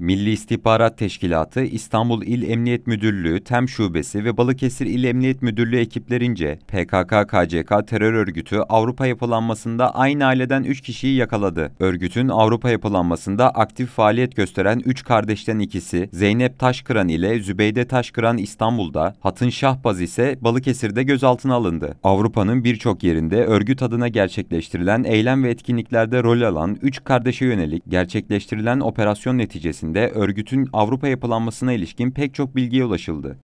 Milli İstihbarat Teşkilatı, İstanbul İl Emniyet Müdürlüğü, TEM Şubesi ve Balıkesir İl Emniyet Müdürlüğü ekiplerince PKK-KCK terör örgütü Avrupa yapılanmasında aynı aileden 3 kişiyi yakaladı. Örgütün Avrupa yapılanmasında aktif faaliyet gösteren 3 kardeşten ikisi Zeynep Taşkıran ile Zübeyde Taşkıran İstanbul'da, Hatın Şahbaz ise Balıkesir'de gözaltına alındı. Avrupa'nın birçok yerinde örgüt adına gerçekleştirilen eylem ve etkinliklerde rol alan 3 kardeşe yönelik gerçekleştirilen operasyon neticesinde sayesinde örgütün Avrupa yapılanmasına ilişkin pek çok bilgiye ulaşıldı.